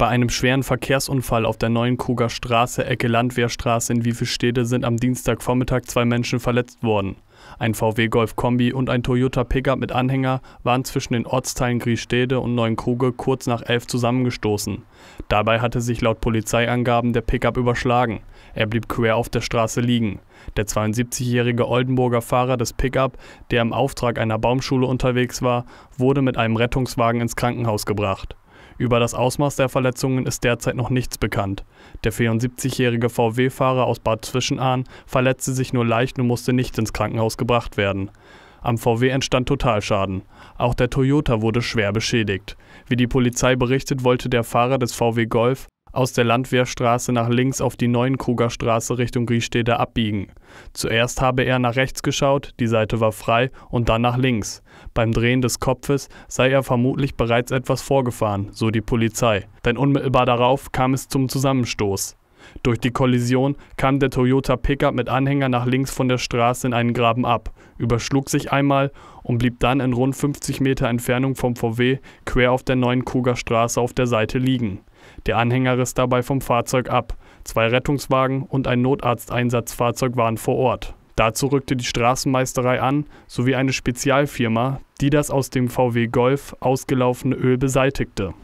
Bei einem schweren Verkehrsunfall auf der neuen Kruger Straße Ecke Landwehrstraße in Wiefelstede sind am Dienstagvormittag zwei Menschen verletzt worden. Ein VW Golf Kombi und ein Toyota Pickup mit Anhänger waren zwischen den Ortsteilen Griestede und Neuenkruge kurz nach elf zusammengestoßen. Dabei hatte sich laut Polizeiangaben der Pickup überschlagen. Er blieb quer auf der Straße liegen. Der 72-jährige Oldenburger Fahrer des Pickup, der im Auftrag einer Baumschule unterwegs war, wurde mit einem Rettungswagen ins Krankenhaus gebracht. Über das Ausmaß der Verletzungen ist derzeit noch nichts bekannt. Der 74-jährige VW-Fahrer aus Bad Zwischenahn verletzte sich nur leicht und musste nicht ins Krankenhaus gebracht werden. Am VW entstand Totalschaden. Auch der Toyota wurde schwer beschädigt. Wie die Polizei berichtet, wollte der Fahrer des VW Golf aus der Landwehrstraße nach links auf die Neuenkoger Straße Richtung Griestede abbiegen. Zuerst habe er nach rechts geschaut, die Seite war frei, und dann nach links. Beim Drehen des Kopfes sei er vermutlich bereits etwas vorgefahren, so die Polizei. Denn unmittelbar darauf kam es zum Zusammenstoß. Durch die Kollision kam der Toyota Pickup mit Anhänger nach links von der Straße in einen Graben ab, überschlug sich einmal und blieb dann in rund 50 Meter Entfernung vom VW quer auf der neuen Kuger auf der Seite liegen. Der Anhänger riss dabei vom Fahrzeug ab. Zwei Rettungswagen und ein Notarzteinsatzfahrzeug waren vor Ort. Dazu rückte die Straßenmeisterei an, sowie eine Spezialfirma, die das aus dem VW Golf ausgelaufene Öl beseitigte.